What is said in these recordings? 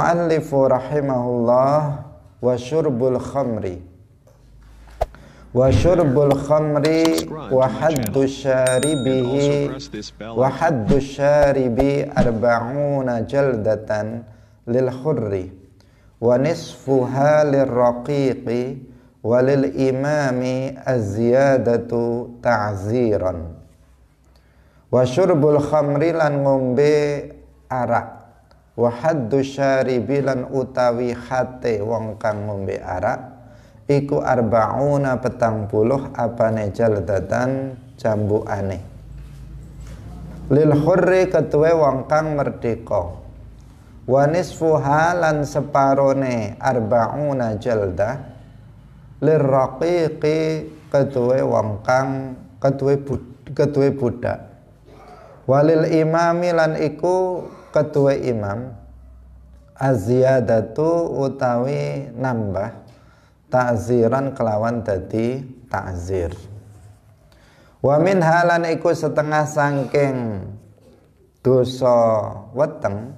المؤلف رحمه الله وشرب الخمر وشرب الخمر وحد شاربه وحد الشارب أربعون جلدة للحر ونصفها للرقيق وللإمام الزيادة تعزيرا وشرب الخمر لن ngombe arak wa haddu syaribi utawi hate wong kang ngombe arak iku arbauna petang puluh apane jaldatan jambuane lil hurri ketuwe wong kang merdeka wa nisfuha lan separone arbauna jalda, lir raqiqi ketuwe wong kang ketuwe bud, budak walil imami lan iku ketua imam aziyadatu utawi nambah takziran kelawan tadi takzir wa min halan iku setengah sangking dosa weteng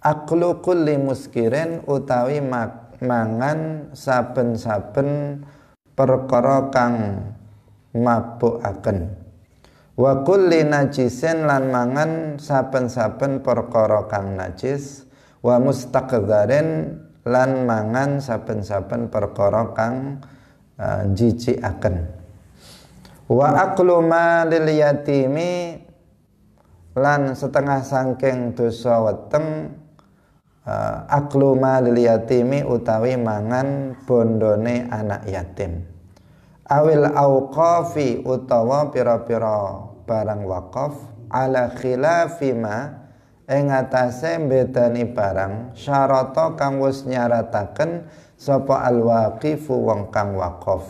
aklu kulli muskirin utawi mak, mangan saben-saben perkara kang akan wa kulli najisin lan mangan saben-saben perkara kang najis wa mustaqdzarin lan mangan saben-saben perkara kang uh, e, jijikaken wa aqlu lil yatimi lan setengah sangking dosa weteng aqlu e, aklu lil yatimi utawi mangan bondone anak yatim awil auqafi utawa pira-pira barang wakaf ala khilafi ma ing atase bedani barang syarata kang wis nyarataken sapa al waqifu wong kang wakaf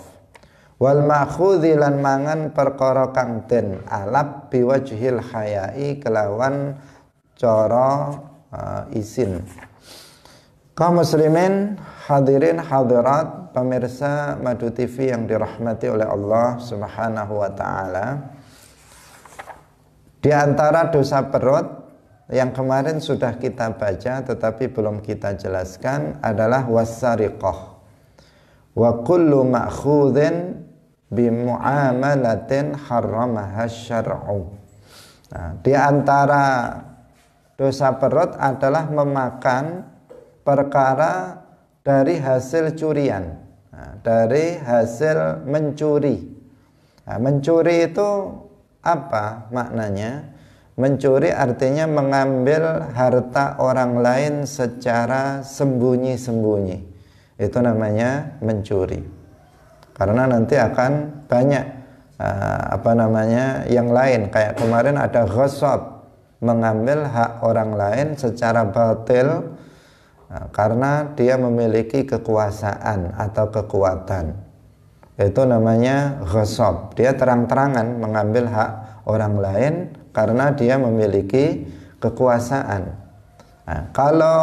wal ma'khudhi lan mangan perkara kang den alab biwajhil hayai kelawan cara uh, eh, izin kaum muslimin Hadirin hadirat pemirsa Madu TV yang dirahmati oleh Allah Subhanahu wa taala. Di antara dosa perut yang kemarin sudah kita baca tetapi belum kita jelaskan adalah wasariqah. Wa kullu ma'khudhin mu'amalatin haramaha syar'u. Nah, di antara dosa perut adalah memakan perkara dari hasil curian, nah, dari hasil mencuri. Nah, mencuri itu apa maknanya? Mencuri artinya mengambil harta orang lain secara sembunyi-sembunyi. Itu namanya mencuri. Karena nanti akan banyak eh, apa namanya yang lain. Kayak kemarin ada ghasab mengambil hak orang lain secara batil Nah, karena dia memiliki kekuasaan atau kekuatan. Itu namanya ghosob. Dia terang-terangan mengambil hak orang lain karena dia memiliki kekuasaan. Nah, kalau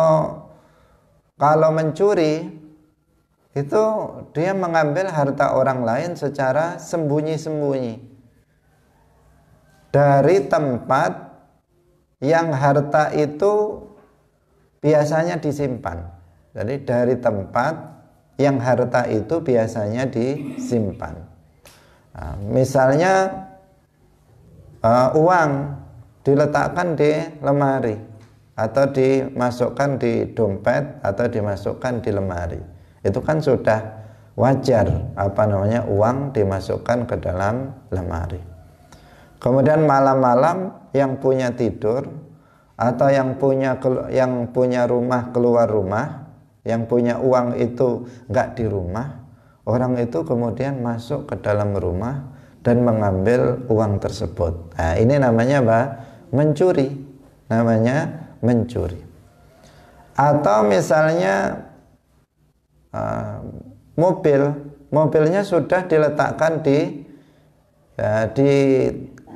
kalau mencuri itu dia mengambil harta orang lain secara sembunyi-sembunyi dari tempat yang harta itu biasanya disimpan. Jadi dari tempat yang harta itu biasanya disimpan. Nah, misalnya uh, uang diletakkan di lemari atau dimasukkan di dompet atau dimasukkan di lemari. Itu kan sudah wajar apa namanya uang dimasukkan ke dalam lemari. Kemudian malam-malam yang punya tidur atau yang punya yang punya rumah keluar rumah, yang punya uang itu nggak di rumah, orang itu kemudian masuk ke dalam rumah dan mengambil uang tersebut. Nah, ini namanya apa? Mencuri. Namanya mencuri. Atau misalnya uh, mobil, mobilnya sudah diletakkan di uh, di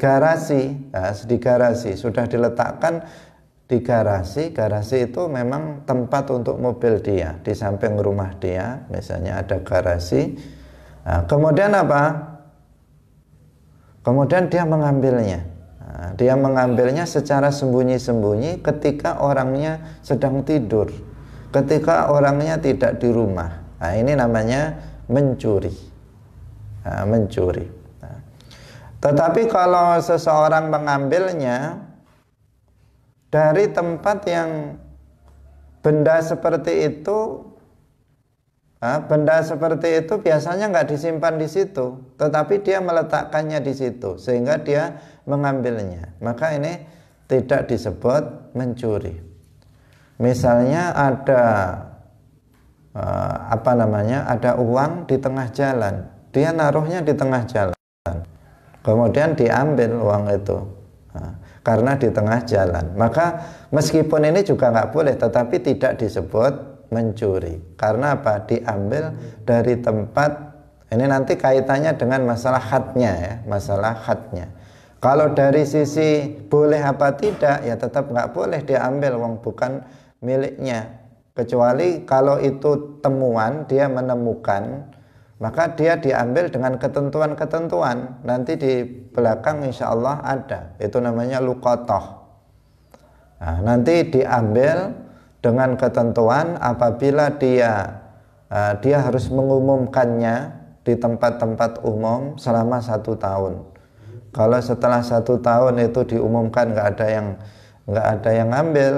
garasi, uh, di garasi sudah diletakkan di garasi, garasi itu memang tempat untuk mobil dia, di samping rumah dia, misalnya ada garasi. Nah, kemudian apa? Kemudian dia mengambilnya. Nah, dia mengambilnya secara sembunyi-sembunyi ketika orangnya sedang tidur, ketika orangnya tidak di rumah. Nah, ini namanya mencuri. Nah, mencuri. Nah, tetapi kalau seseorang mengambilnya, dari tempat yang benda seperti itu benda seperti itu biasanya nggak disimpan di situ tetapi dia meletakkannya di situ sehingga dia mengambilnya maka ini tidak disebut mencuri misalnya ada apa namanya ada uang di tengah jalan dia naruhnya di tengah jalan kemudian diambil uang itu nah, karena di tengah jalan. Maka meskipun ini juga nggak boleh, tetapi tidak disebut mencuri. Karena apa? Diambil dari tempat. Ini nanti kaitannya dengan masalah hatnya ya, masalah hatnya. Kalau dari sisi boleh apa tidak, ya tetap nggak boleh diambil, wong bukan miliknya. Kecuali kalau itu temuan, dia menemukan maka dia diambil dengan ketentuan-ketentuan nanti di belakang insya Allah ada itu namanya lukotoh nah, nanti diambil dengan ketentuan apabila dia eh, dia harus mengumumkannya di tempat-tempat umum selama satu tahun kalau setelah satu tahun itu diumumkan nggak ada yang nggak ada yang ambil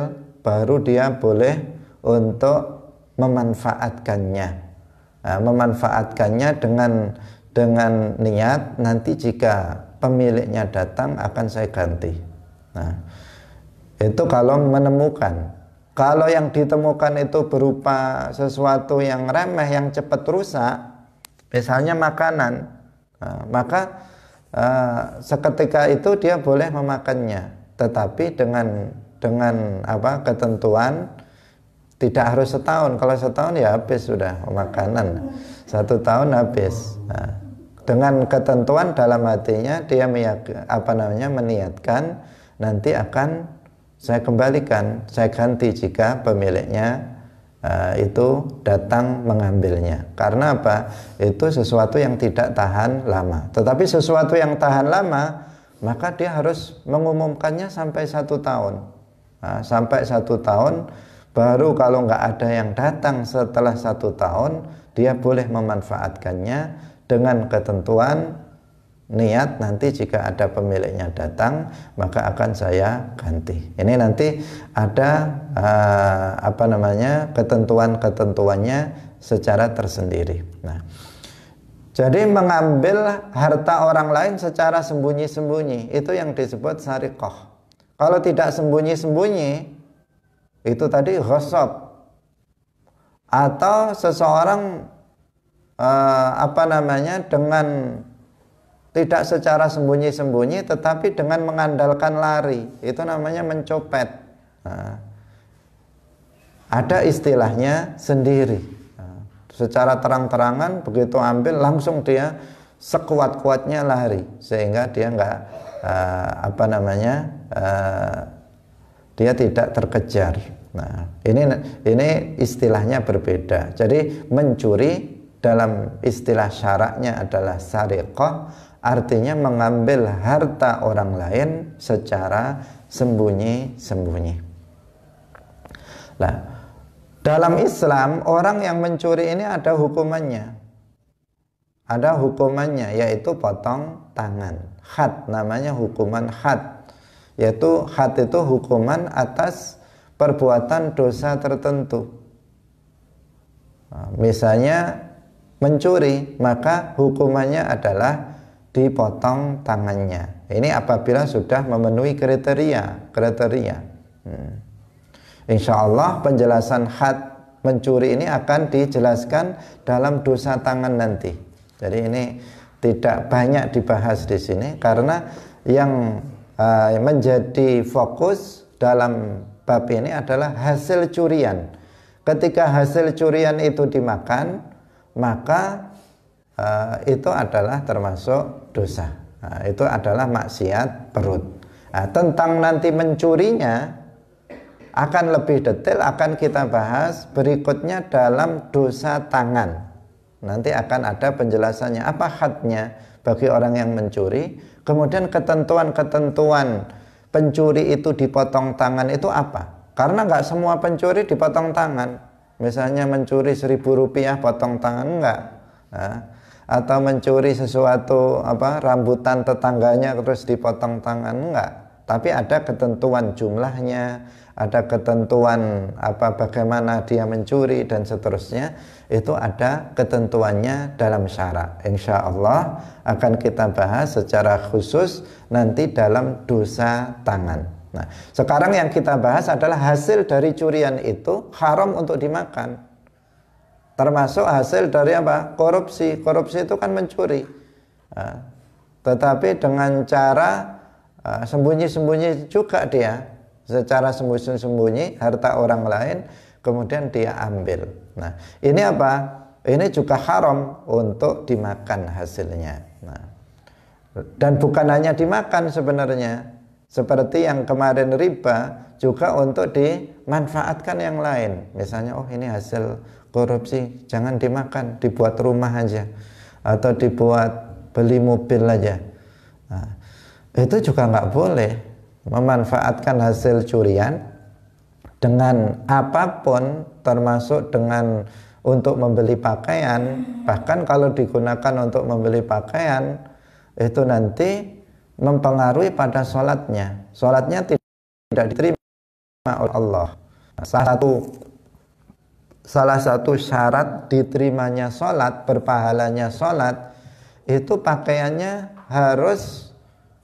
baru dia boleh untuk memanfaatkannya Ah, memanfaatkannya dengan dengan niat nanti jika pemiliknya datang akan saya ganti. Nah, itu kalau menemukan. Kalau yang ditemukan itu berupa sesuatu yang remeh yang cepat rusak, misalnya makanan, nah, maka uh, seketika itu dia boleh memakannya, tetapi dengan dengan apa ketentuan tidak harus setahun kalau setahun ya habis sudah makanan satu tahun habis nah, dengan ketentuan dalam hatinya dia meyak, apa namanya meniatkan nanti akan saya kembalikan saya ganti jika pemiliknya uh, itu datang mengambilnya karena apa itu sesuatu yang tidak tahan lama tetapi sesuatu yang tahan lama maka dia harus mengumumkannya sampai satu tahun nah, sampai satu tahun Baru kalau nggak ada yang datang setelah satu tahun, dia boleh memanfaatkannya dengan ketentuan niat nanti jika ada pemiliknya datang maka akan saya ganti. Ini nanti ada uh, apa namanya ketentuan-ketentuannya secara tersendiri. Nah, jadi mengambil harta orang lain secara sembunyi-sembunyi itu yang disebut sarikoh. Kalau tidak sembunyi-sembunyi itu tadi ghasab atau seseorang uh, apa namanya dengan tidak secara sembunyi-sembunyi tetapi dengan mengandalkan lari itu namanya mencopet nah, ada istilahnya sendiri nah, secara terang-terangan begitu ambil langsung dia sekuat-kuatnya lari sehingga dia nggak uh, apa namanya uh, dia tidak terkejar Nah, ini ini istilahnya berbeda. Jadi mencuri dalam istilah syaraknya adalah sariqah, artinya mengambil harta orang lain secara sembunyi-sembunyi. Nah, dalam Islam orang yang mencuri ini ada hukumannya. Ada hukumannya yaitu potong tangan. Had namanya hukuman had. Yaitu had itu hukuman atas perbuatan dosa tertentu. Nah, misalnya mencuri, maka hukumannya adalah dipotong tangannya. Ini apabila sudah memenuhi kriteria, kriteria. Hmm. Insya Allah penjelasan had mencuri ini akan dijelaskan dalam dosa tangan nanti. Jadi ini tidak banyak dibahas di sini karena yang uh, menjadi fokus dalam Babi ini adalah hasil curian. Ketika hasil curian itu dimakan, maka uh, itu adalah termasuk dosa. Uh, itu adalah maksiat perut. Uh, tentang nanti mencurinya akan lebih detail akan kita bahas berikutnya dalam dosa tangan. Nanti akan ada penjelasannya apa hadnya bagi orang yang mencuri, kemudian ketentuan-ketentuan pencuri itu dipotong tangan itu apa? Karena nggak semua pencuri dipotong tangan. Misalnya mencuri seribu rupiah potong tangan nggak? Nah, atau mencuri sesuatu apa rambutan tetangganya terus dipotong tangan nggak? Tapi ada ketentuan jumlahnya, ada ketentuan apa bagaimana dia mencuri dan seterusnya itu ada ketentuannya dalam syara insya Allah akan kita bahas secara khusus nanti dalam dosa tangan nah sekarang yang kita bahas adalah hasil dari curian itu haram untuk dimakan termasuk hasil dari apa korupsi korupsi itu kan mencuri nah, tetapi dengan cara ah, sembunyi-sembunyi juga dia secara sembunyi-sembunyi harta orang lain kemudian dia ambil. Nah, ini apa? Ini juga haram untuk dimakan hasilnya. Nah, dan bukan hanya dimakan sebenarnya, seperti yang kemarin riba juga untuk dimanfaatkan yang lain. Misalnya, oh ini hasil korupsi, jangan dimakan, dibuat rumah aja atau dibuat beli mobil aja. Nah, itu juga nggak boleh memanfaatkan hasil curian dengan apapun termasuk dengan untuk membeli pakaian bahkan kalau digunakan untuk membeli pakaian itu nanti mempengaruhi pada sholatnya sholatnya tidak diterima oleh Allah salah satu salah satu syarat diterimanya sholat berpahalanya sholat itu pakaiannya harus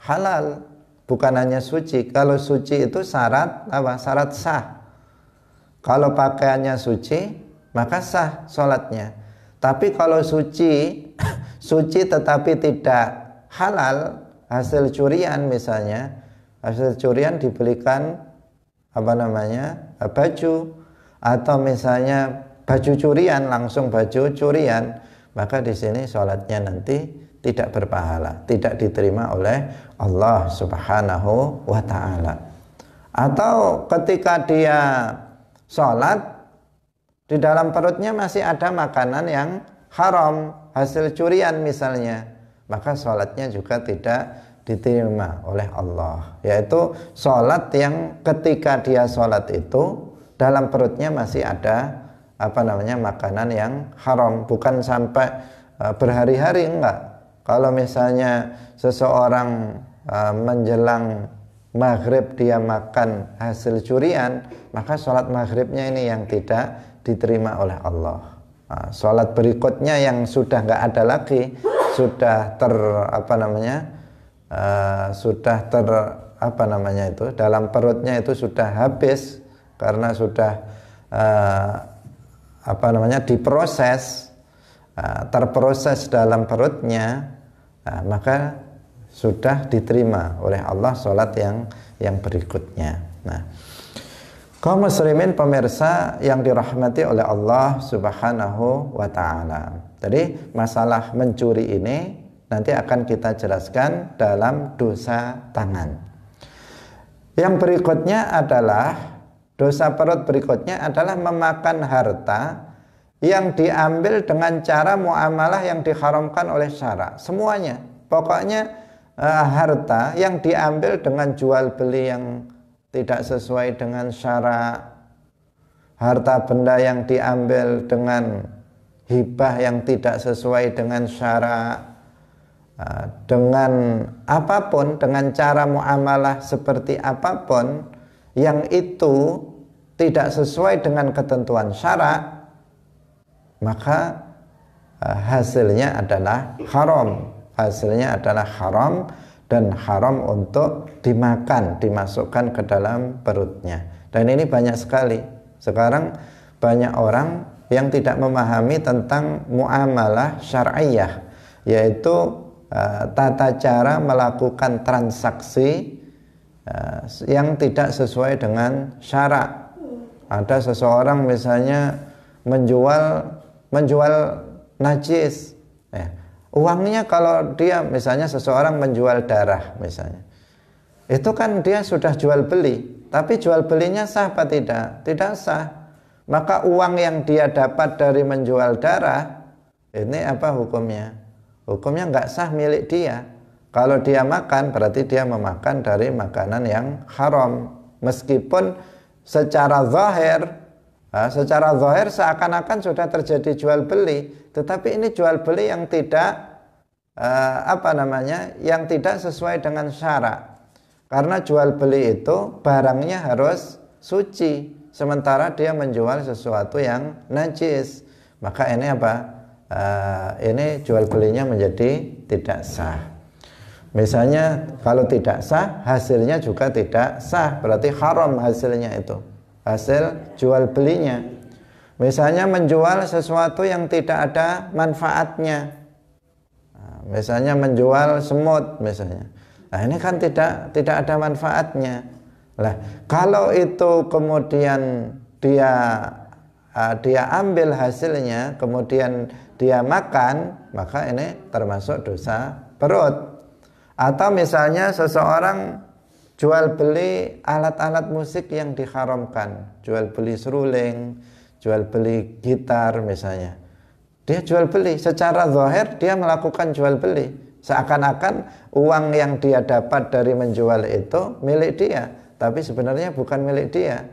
halal bukan hanya suci. Kalau suci itu syarat apa? Syarat sah. Kalau pakaiannya suci, maka sah sholatnya. Tapi kalau suci, suci tetapi tidak halal hasil curian misalnya, hasil curian dibelikan apa namanya baju atau misalnya baju curian langsung baju curian, maka di sini sholatnya nanti tidak berpahala, tidak diterima oleh Allah Subhanahu wa taala. Atau ketika dia sholat di dalam perutnya masih ada makanan yang haram, hasil curian misalnya, maka sholatnya juga tidak diterima oleh Allah. Yaitu sholat yang ketika dia sholat itu dalam perutnya masih ada apa namanya makanan yang haram, bukan sampai eh, berhari-hari enggak, kalau misalnya seseorang uh, menjelang maghrib dia makan hasil curian, maka sholat maghribnya ini yang tidak diterima oleh Allah. Uh, sholat berikutnya yang sudah nggak ada lagi, sudah ter apa namanya, uh, sudah ter apa namanya itu dalam perutnya itu sudah habis karena sudah uh, apa namanya diproses uh, terproses dalam perutnya nah, maka sudah diterima oleh Allah sholat yang yang berikutnya. Nah, kaum muslimin pemirsa yang dirahmati oleh Allah Subhanahu wa taala. Jadi masalah mencuri ini nanti akan kita jelaskan dalam dosa tangan. Yang berikutnya adalah dosa perut berikutnya adalah memakan harta yang diambil dengan cara muamalah yang diharamkan oleh syara. Semuanya. Pokoknya uh, harta yang diambil dengan jual beli yang tidak sesuai dengan syara, harta benda yang diambil dengan hibah yang tidak sesuai dengan syara, e, dengan apapun, dengan cara muamalah seperti apapun yang itu tidak sesuai dengan ketentuan syarak maka eh, hasilnya adalah haram hasilnya adalah haram dan haram untuk dimakan dimasukkan ke dalam perutnya dan ini banyak sekali sekarang banyak orang yang tidak memahami tentang muamalah syariah yaitu eh, tata cara melakukan transaksi eh, yang tidak sesuai dengan syarak ada seseorang misalnya menjual menjual najis. Ya. Uangnya kalau dia misalnya seseorang menjual darah misalnya. Itu kan dia sudah jual beli, tapi jual belinya sah apa tidak? Tidak sah. Maka uang yang dia dapat dari menjual darah ini apa hukumnya? Hukumnya nggak sah milik dia. Kalau dia makan berarti dia memakan dari makanan yang haram. Meskipun secara zahir Nah, secara zahir seakan-akan sudah terjadi jual beli, tetapi ini jual beli yang tidak eh, apa namanya, yang tidak sesuai dengan syarat Karena jual beli itu barangnya harus suci, sementara dia menjual sesuatu yang najis. Maka ini apa? Eh, ini jual belinya menjadi tidak sah. Misalnya kalau tidak sah, hasilnya juga tidak sah, berarti haram hasilnya itu hasil jual belinya. Misalnya menjual sesuatu yang tidak ada manfaatnya. Nah, misalnya menjual semut misalnya. Nah, ini kan tidak tidak ada manfaatnya. Lah, kalau itu kemudian dia ah, dia ambil hasilnya, kemudian dia makan, maka ini termasuk dosa perut. Atau misalnya seseorang jual beli alat-alat musik yang diharamkan, jual beli seruling, jual beli gitar misalnya. Dia jual beli secara zahir dia melakukan jual beli seakan-akan uang yang dia dapat dari menjual itu milik dia, tapi sebenarnya bukan milik dia.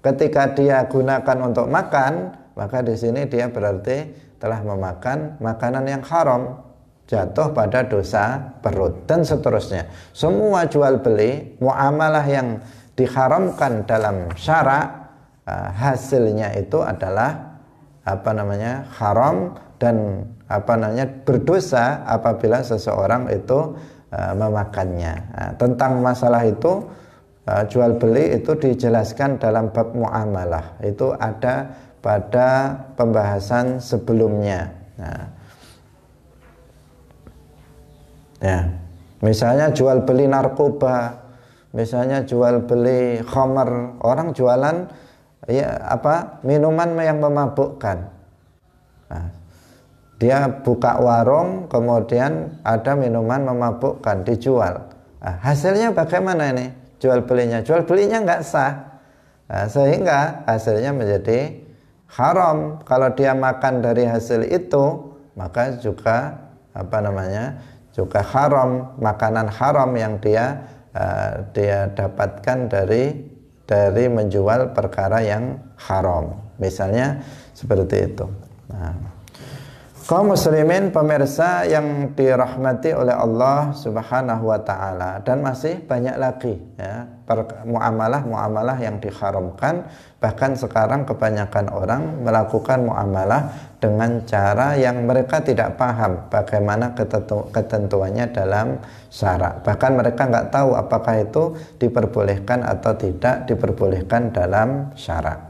Ketika dia gunakan untuk makan, maka di sini dia berarti telah memakan makanan yang haram jatuh pada dosa perut dan seterusnya. Semua jual beli muamalah yang diharamkan dalam syara eh, hasilnya itu adalah apa namanya haram dan apa namanya berdosa apabila seseorang itu eh, memakannya. Nah, tentang masalah itu eh, jual beli itu dijelaskan dalam bab muamalah. Itu ada pada pembahasan sebelumnya. Nah, Ya. Misalnya jual beli narkoba, misalnya jual beli khamar, orang jualan ya apa? minuman yang memabukkan. Nah, dia buka warung, kemudian ada minuman memabukkan dijual. Nah, hasilnya bagaimana ini? Jual belinya, jual belinya nggak sah. Nah, sehingga hasilnya menjadi haram. Kalau dia makan dari hasil itu, maka juga apa namanya? juga haram, makanan haram yang dia uh, dia dapatkan dari dari menjual perkara yang haram. Misalnya seperti itu. Nah. Kaum muslimin pemirsa yang dirahmati oleh Allah Subhanahu wa taala dan masih banyak lagi ya muamalah-muamalah yang diharamkan bahkan sekarang kebanyakan orang melakukan muamalah dengan cara yang mereka tidak paham bagaimana ketentu ketentuannya dalam syarak bahkan mereka nggak tahu apakah itu diperbolehkan atau tidak diperbolehkan dalam syarak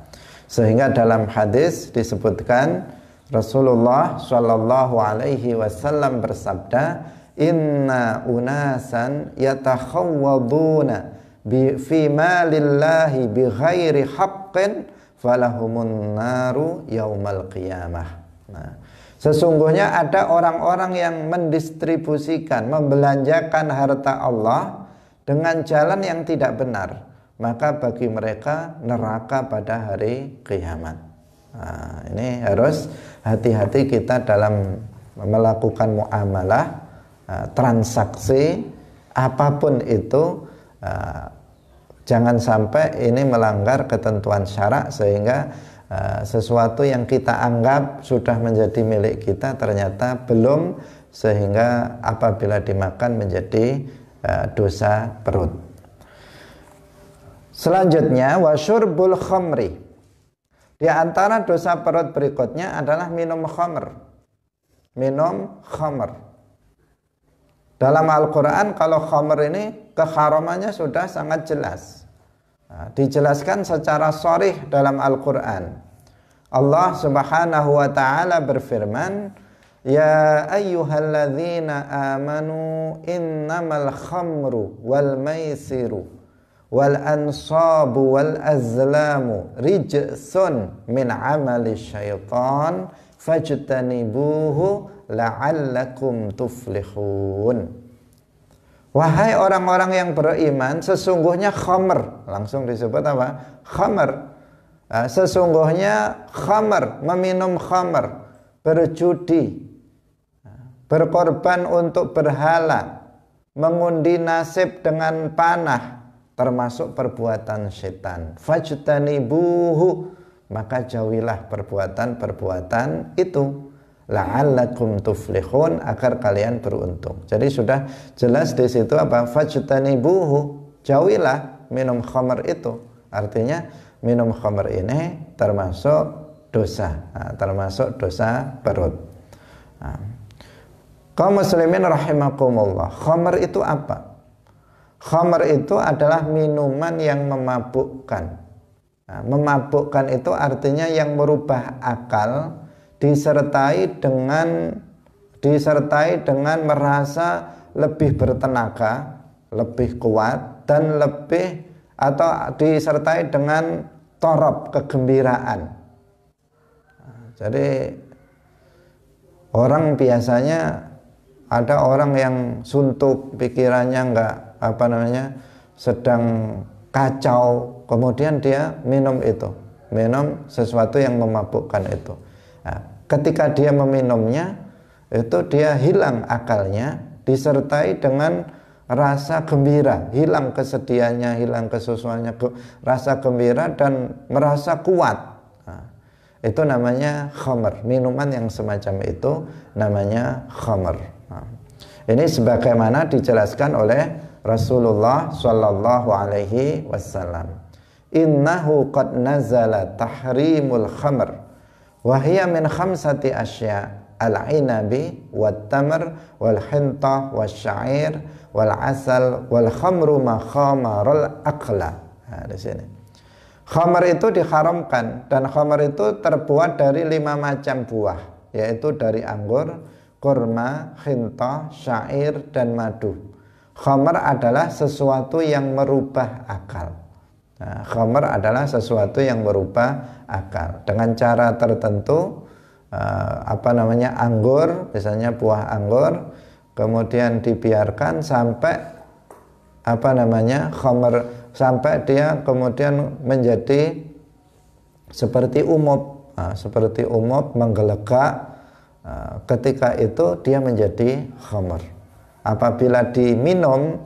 sehingga dalam hadis disebutkan Rasulullah Shallallahu Alaihi Wasallam bersabda, Inna unasan yatakhawwaduna bi fi malillahi bi ghairi haqqin falahumun naru yaumal qiyamah. Nah, sesungguhnya ada orang-orang yang mendistribusikan, membelanjakan harta Allah dengan jalan yang tidak benar, maka bagi mereka neraka pada hari kiamat. Nah, ini harus hati-hati kita dalam melakukan muamalah, eh, transaksi apapun itu eh, jangan sampai ini melanggar ketentuan syarak sehingga eh, sesuatu yang kita anggap sudah menjadi milik kita ternyata belum sehingga apabila dimakan menjadi dosa perut. Selanjutnya wasyurbul khamri di antara dosa perut berikutnya adalah minum khamr. Minum khamr. Dalam Al-Quran kalau khamr ini keharamannya sudah sangat jelas. Nah, dijelaskan secara sorih dalam Al-Quran. Allah subhanahu wa ta'ala berfirman, Ya ayyuhalladzina amanu innamal khamru wal maisiru wal ansabu wal azlamu rijsun min amali syaitan fajtanibuhu la'allakum tuflihun wahai orang-orang yang beriman sesungguhnya khamr langsung disebut apa khamr ah, sesungguhnya khamr meminum khamr berjudi berkorban untuk berhala mengundi nasib dengan panah termasuk perbuatan setan. Fajtanibuhu maka jauhilah perbuatan-perbuatan itu la'allakum tuflihun agar kalian beruntung. Jadi sudah jelas di situ apa fajtanibuhu jauhilah minum khamr itu. Artinya minum khamr ini termasuk dosa, nah, termasuk dosa perut. Nah. Kau muslimin rahimakumullah. Khamr itu apa? Khomer itu adalah minuman yang memabukkan. Nah, memabukkan itu artinya yang merubah akal disertai dengan disertai dengan merasa lebih bertenaga, lebih kuat dan lebih atau disertai dengan torop kegembiraan. Jadi orang biasanya ada orang yang suntuk pikirannya nggak apa namanya sedang kacau kemudian dia minum itu minum sesuatu yang memabukkan itu nah, ketika dia meminumnya itu dia hilang akalnya disertai dengan rasa gembira hilang kesedihannya hilang kesusuannya ke, rasa gembira dan merasa kuat nah, itu namanya khamer minuman yang semacam itu namanya khamer nah, ini sebagaimana dijelaskan oleh Rasulullah Shallallahu Alaihi Wasallam. Innahu qad nazala tahrimul khamr wa hiya min khamsati asya al-inabi wat tamr wal hinta wal syair wal asal wal khamru ma khamaral aqla. Nah, di sini. Khamar itu diharamkan dan khamar itu terbuat dari lima macam buah yaitu dari anggur, kurma, hinta, syair, dan madu. Khomer adalah sesuatu yang merubah akal. Nah, khomer adalah sesuatu yang merubah akal. Dengan cara tertentu, eh, apa namanya anggur, misalnya buah anggur, kemudian dibiarkan sampai apa namanya khomer sampai dia kemudian menjadi seperti umop, nah, seperti umop menggelegak. Eh, ketika itu dia menjadi khomer apabila diminum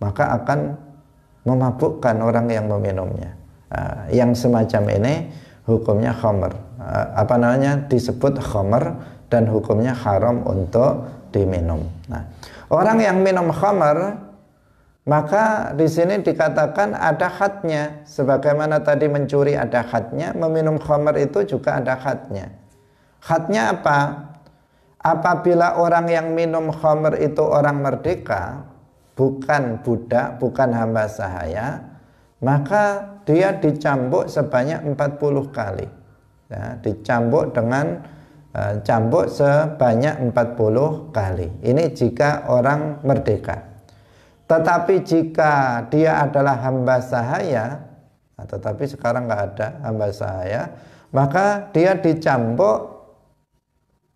maka akan memabukkan orang yang meminumnya uh, yang semacam ini hukumnya khomer uh, ah, apa namanya disebut khomer dan hukumnya haram untuk diminum nah orang yang minum khomer maka di sini dikatakan ada hatnya sebagaimana tadi mencuri ada hatnya meminum khomer itu juga ada hatnya hatnya apa apabila orang yang minum khamr itu orang merdeka, bukan budak, bukan hamba sahaya, maka dia dicambuk sebanyak 40 kali. Ya, dicambuk dengan uh, cambuk sebanyak 40 kali. Ini jika orang merdeka. Tetapi jika dia adalah hamba sahaya, nah, tetapi sekarang nggak ada hamba sahaya, maka dia dicambuk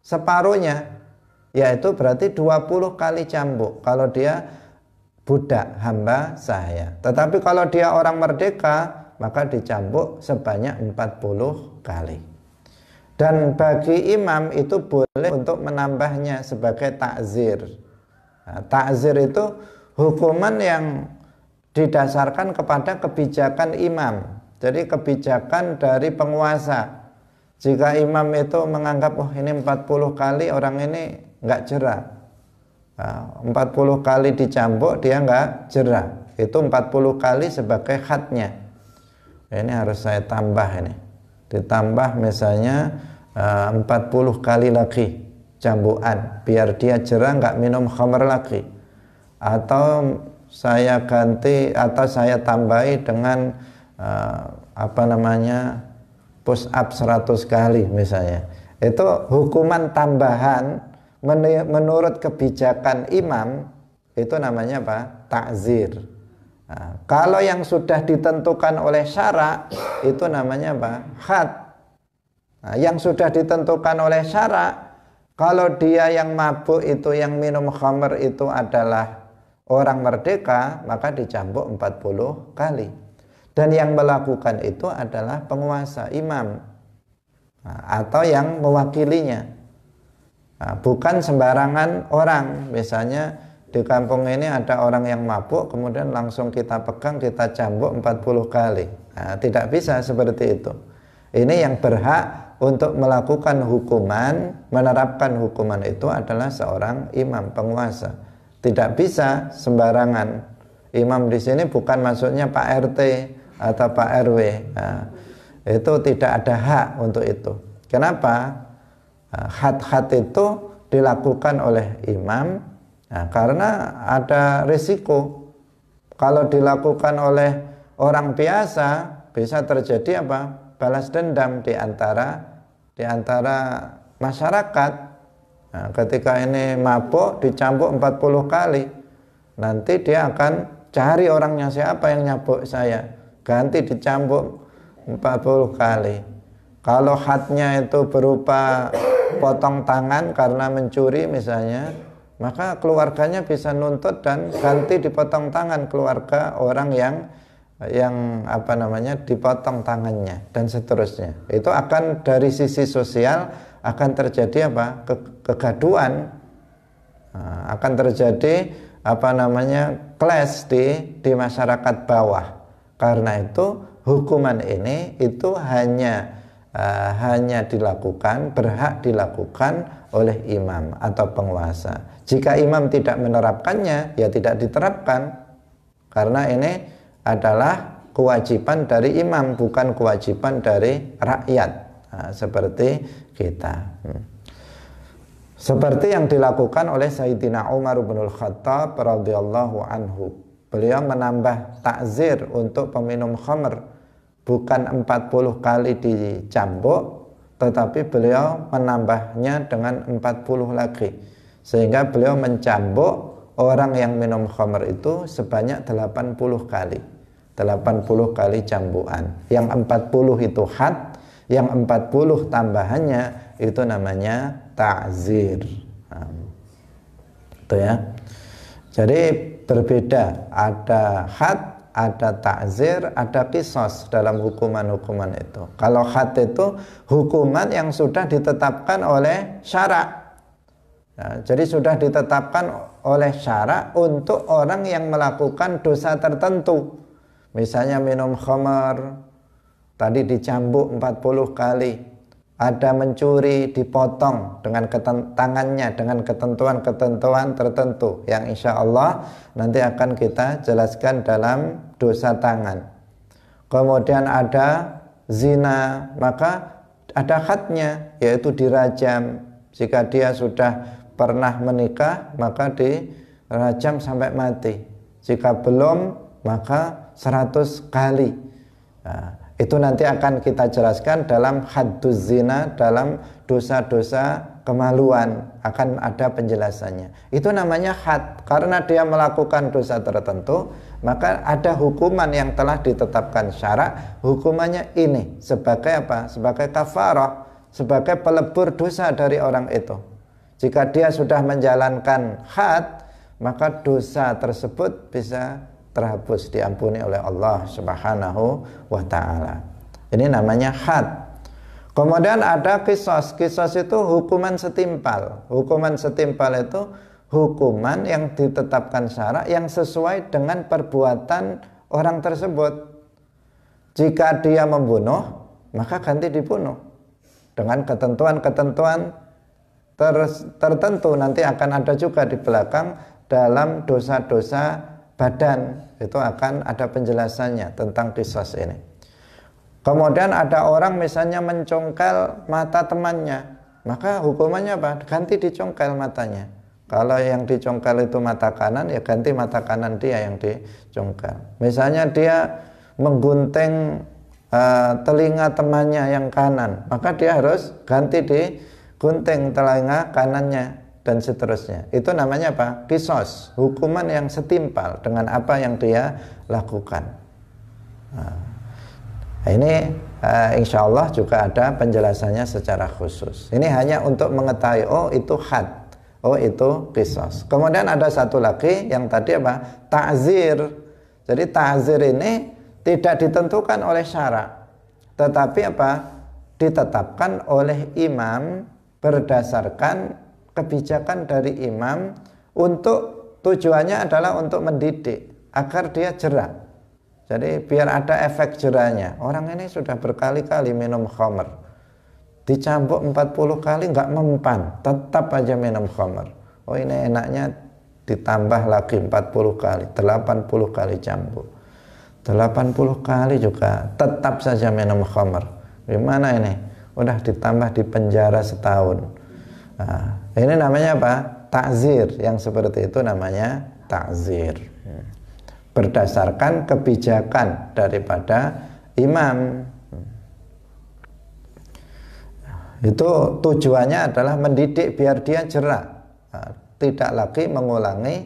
separuhnya yaitu berarti 20 kali cambuk kalau dia budak hamba saya tetapi kalau dia orang merdeka maka dicambuk sebanyak 40 kali dan bagi imam itu boleh untuk menambahnya sebagai takzir nah, takzir itu hukuman yang didasarkan kepada kebijakan imam jadi kebijakan dari penguasa jika imam itu menganggap oh ini 40 kali orang ini nggak jerah. Nah, 40 kali dicambuk dia nggak jerah. Itu 40 kali sebagai khatnya. Ini harus saya tambah ini. Ditambah misalnya 40 eh, kali lagi cambukan biar dia jerah nggak minum khamar lagi. Atau saya ganti atau saya tambahi dengan eh, apa namanya push up 100 kali misalnya. Itu hukuman tambahan menurut kebijakan imam itu namanya apa? Takzir. Nah, kalau yang sudah ditentukan oleh syara itu namanya apa? Had. Nah, yang sudah ditentukan oleh syara kalau dia yang mabuk itu yang minum khamer itu adalah orang merdeka maka dicambuk 40 kali dan yang melakukan itu adalah penguasa imam nah, atau yang mewakilinya nah, bukan sembarangan orang Misalnya di kampung ini ada orang yang mabuk kemudian langsung kita pegang kita cambuk 40 kali nah, tidak bisa seperti itu ini yang berhak untuk melakukan hukuman menerapkan hukuman itu adalah seorang imam penguasa tidak bisa sembarangan imam di sini bukan maksudnya Pak RT atau Pak RW nah, itu tidak ada hak untuk itu kenapa nah, hat-hat itu dilakukan oleh imam nah, karena ada risiko kalau dilakukan oleh orang biasa bisa terjadi apa balas dendam di antara di antara masyarakat nah, ketika ini mabuk dicambuk 40 kali nanti dia akan cari orangnya siapa yang nyabuk saya ganti dicampur 40 kali kalau hatnya itu berupa potong tangan karena mencuri misalnya maka keluarganya bisa nuntut dan ganti dipotong tangan keluarga orang yang yang apa namanya dipotong tangannya dan seterusnya itu akan dari sisi sosial akan terjadi apa Ke, kegaduan nah, akan terjadi apa namanya clash di di masyarakat bawah karena itu hukuman ini itu hanya uh, hanya dilakukan berhak dilakukan oleh imam atau penguasa. Jika imam tidak menerapkannya, ya tidak diterapkan. Karena ini adalah kewajiban dari imam bukan kewajiban dari rakyat nah, seperti kita. Hmm. Seperti yang dilakukan oleh Sayyidina Umar bin Khattab radhiyallahu anhu Beliau menambah takzir untuk peminum khamr bukan 40 kali dicambuk tetapi beliau menambahnya dengan 40 lagi sehingga beliau mencambuk orang yang minum khamr itu sebanyak 80 kali 80 kali cambukan yang 40 itu had yang 40 tambahannya itu namanya takzir nah, itu ya jadi berbeda ada had ada takzir ada kisos dalam hukuman-hukuman itu kalau had itu hukuman yang sudah ditetapkan oleh syarak nah, jadi sudah ditetapkan oleh syarak untuk orang yang melakukan dosa tertentu misalnya minum khamar tadi dicambuk 40 kali ada mencuri dipotong dengan tangannya dengan ketentuan-ketentuan tertentu yang insya Allah nanti akan kita jelaskan dalam dosa tangan. Kemudian ada zina, maka ada haknya yaitu dirajam. Jika dia sudah pernah menikah maka dirajam sampai mati. Jika belum maka seratus kali. Nah, itu nanti akan kita jelaskan dalam hadduz zina, dalam dosa-dosa kemaluan akan ada penjelasannya. Itu namanya had karena dia melakukan dosa tertentu, maka ada hukuman yang telah ditetapkan syarak, hukumannya ini sebagai apa? Sebagai kafarah, sebagai pelebur dosa dari orang itu. Jika dia sudah menjalankan had, maka dosa tersebut bisa terhapus diampuni oleh Allah Subhanahu wa taala. Ini namanya had. Kemudian ada kisos. Kisos itu hukuman setimpal. Hukuman setimpal itu hukuman yang ditetapkan syarat yang sesuai dengan perbuatan orang tersebut. Jika dia membunuh, maka ganti dibunuh. Dengan ketentuan-ketentuan tertentu nanti akan ada juga di belakang dalam dosa-dosa badan itu akan ada penjelasannya tentang kisah ini. Kemudian ada orang misalnya mencongkel mata temannya, maka hukumannya apa? Ganti dicongkel matanya. Kalau yang dicongkel itu mata kanan, ya ganti mata kanan dia yang dicongkel. Misalnya dia menggunting uh, telinga temannya yang kanan, maka dia harus ganti di gunting telinga kanannya dan seterusnya. Itu namanya apa? Kisos, hukuman yang setimpal dengan apa yang dia lakukan. Nah, ini uh, insya Allah juga ada penjelasannya secara khusus. Ini hanya untuk mengetahui, oh itu had, oh itu kisos. Kemudian ada satu lagi yang tadi apa? Ta'zir. Jadi ta'zir ini tidak ditentukan oleh syara, tetapi apa? Ditetapkan oleh imam berdasarkan kebijakan dari imam untuk tujuannya adalah untuk mendidik agar dia jerah. Jadi biar ada efek jerahnya. Orang ini sudah berkali-kali minum khamer. Dicambuk 40 kali nggak mempan, tetap aja minum khamer. Oh ini enaknya ditambah lagi 40 kali, 80 kali cambuk. 80 kali juga tetap saja minum khamer. Gimana ini? Udah ditambah di penjara setahun Nah, ini namanya apa? Takzir. Yang seperti itu namanya takzir. Berdasarkan kebijakan daripada imam. Itu tujuannya adalah mendidik biar dia jerak, nah, Tidak lagi mengulangi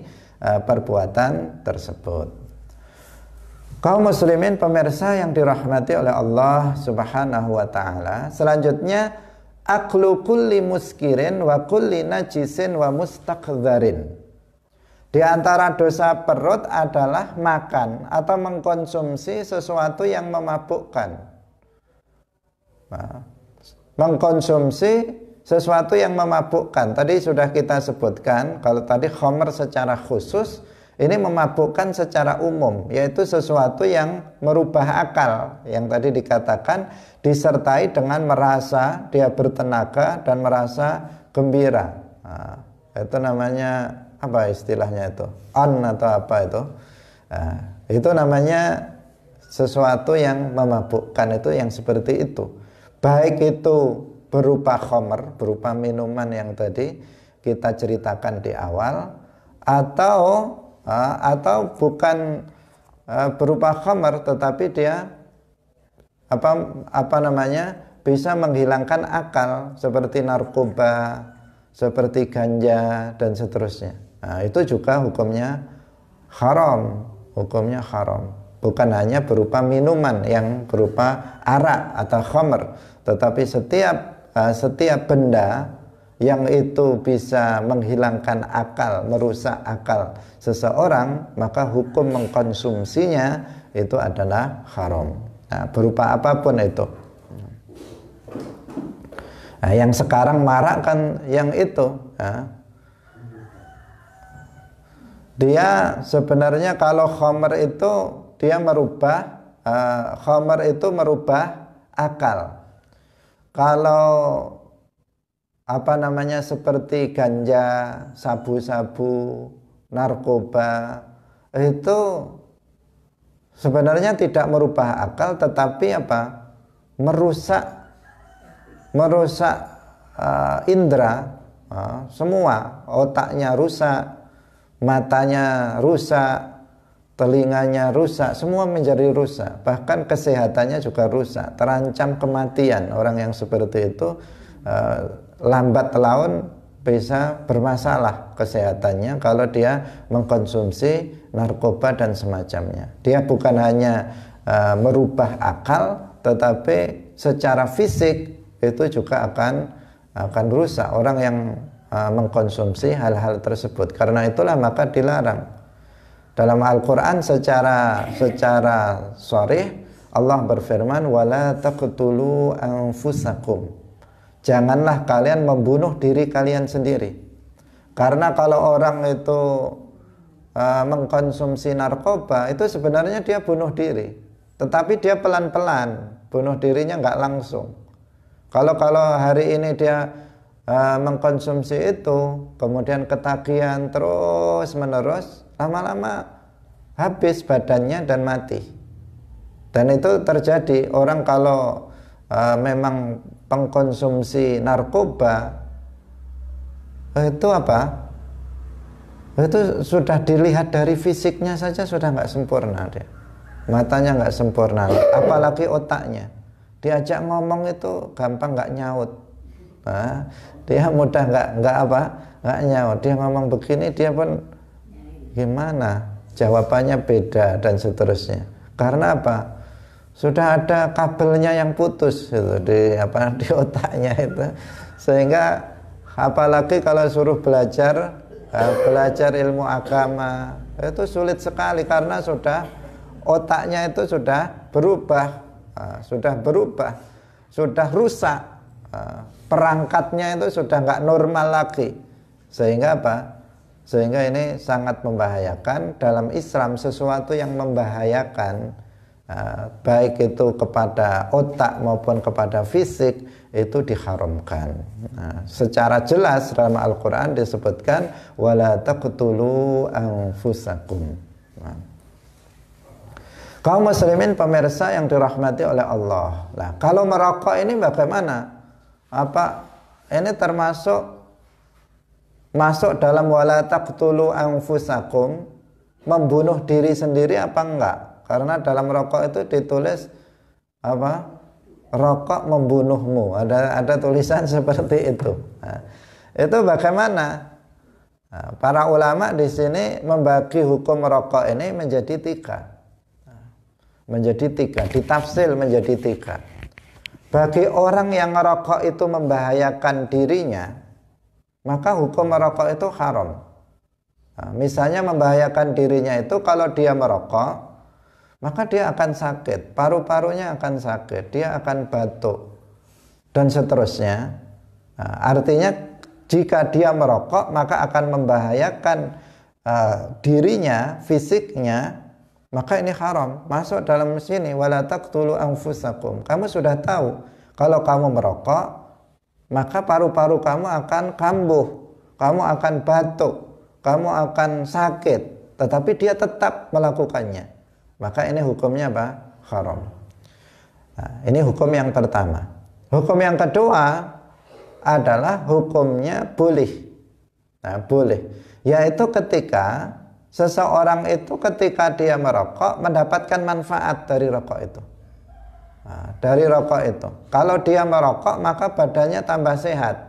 eh, perbuatan tersebut. Kaum muslimin pemirsa yang dirahmati oleh Allah Subhanahu wa taala, selanjutnya aklu kulli muskirin wa kulli najisin wa di antara dosa perut adalah makan atau mengkonsumsi sesuatu yang memabukkan nah, mengkonsumsi sesuatu yang memabukkan tadi sudah kita sebutkan kalau tadi Homer secara khusus ini memabukkan secara umum, yaitu sesuatu yang merubah akal yang tadi dikatakan disertai dengan merasa dia bertenaga dan merasa gembira. Nah, itu namanya apa istilahnya itu? On atau apa itu? Nah, itu namanya sesuatu yang memabukkan itu yang seperti itu. Baik itu berupa khomer, berupa minuman yang tadi kita ceritakan di awal atau atau bukan e, berupa khamar tetapi dia apa apa namanya bisa menghilangkan akal seperti narkoba, seperti ganja dan seterusnya. Nah, itu juga hukumnya haram, hukumnya haram. Bukan hanya berupa minuman yang berupa arak atau khamar tetapi setiap e, setiap benda yang itu bisa menghilangkan akal, merusak akal seseorang, maka hukum mengkonsumsinya itu adalah haram. Nah, berupa apapun itu. Nah, yang sekarang marak kan yang itu. Nah. Dia sebenarnya kalau khomer itu dia merubah, uh, eh, khomer itu merubah akal. Kalau apa namanya seperti ganja, sabu-sabu, narkoba itu sebenarnya tidak merubah akal tetapi apa merusak merusak uh, indera uh, semua otaknya rusak matanya rusak telinganya rusak semua menjadi rusak bahkan kesehatannya juga rusak terancam kematian orang yang seperti itu uh, lambat laun bisa bermasalah kesehatannya kalau dia mengkonsumsi narkoba dan semacamnya. Dia bukan hanya uh, merubah akal, tetapi secara fisik itu juga akan akan rusak orang yang uh, mengkonsumsi hal-hal tersebut. Karena itulah maka dilarang. Dalam Al-Qur'an secara secara sharih Allah berfirman wala taqtulu anfusakum janganlah kalian membunuh diri kalian sendiri. Karena kalau orang itu uh, mengkonsumsi narkoba, itu sebenarnya dia bunuh diri. Tetapi dia pelan-pelan, bunuh dirinya nggak langsung. Kalau kalau hari ini dia uh, mengkonsumsi itu, kemudian ketagihan terus menerus, lama-lama habis badannya dan mati. Dan itu terjadi orang kalau uh, memang pengkonsumsi narkoba itu apa? Itu sudah dilihat dari fisiknya saja sudah nggak sempurna dia. Matanya nggak sempurna, apalagi otaknya. Diajak ngomong itu gampang nggak nyaut. Nah, dia mudah nggak nggak apa nggak nyaut. Dia ngomong begini dia pun gimana? Jawabannya beda dan seterusnya. Karena apa? sudah ada kabelnya yang putus gitu, di apa di otaknya itu sehingga apalagi kalau suruh belajar eh, belajar ilmu agama itu sulit sekali karena sudah otaknya itu sudah berubah eh, sudah berubah sudah rusak eh, perangkatnya itu sudah nggak normal lagi sehingga apa sehingga ini sangat membahayakan dalam Islam sesuatu yang membahayakan Eh, baik itu kepada otak maupun kepada fisik itu diharamkan. Nah, secara jelas dalam Al-Qur'an disebutkan wala taqtulu anfusakum. Nah. Kaum muslimin pemirsa yang dirahmati oleh Allah. Nah, kalau merokok ini bagaimana? Apa ini termasuk masuk dalam wala taqtulu anfusakum membunuh diri sendiri apa enggak? Karena dalam rokok itu ditulis apa? Rokok membunuhmu. Ada ada tulisan seperti itu. Nah, itu bagaimana? Nah, para ulama di sini membagi hukum rokok ini menjadi tiga. Nah, menjadi tiga, ditafsir menjadi tiga. Bagi orang yang merokok itu membahayakan dirinya, maka hukum merokok itu haram. Nah, misalnya membahayakan dirinya itu kalau dia merokok, maka dia akan sakit, paru-parunya akan sakit, dia akan batuk, dan seterusnya. Nah, artinya, jika dia merokok, maka akan membahayakan uh, dirinya, fisiknya, maka ini haram. Masuk dalam sini, wala anfusakum. Kamu sudah tahu, kalau kamu merokok, maka paru-paru kamu akan kambuh, kamu akan batuk, kamu akan sakit, tetapi dia tetap melakukannya. Maka ini hukumnya apa? Haram. Nah, ini hukum yang pertama. Hukum yang kedua adalah hukumnya boleh. Nah, boleh. Yaitu ketika seseorang itu ketika dia merokok mendapatkan manfaat dari rokok itu. Nah, dari rokok itu. Kalau dia merokok maka badannya tambah sehat.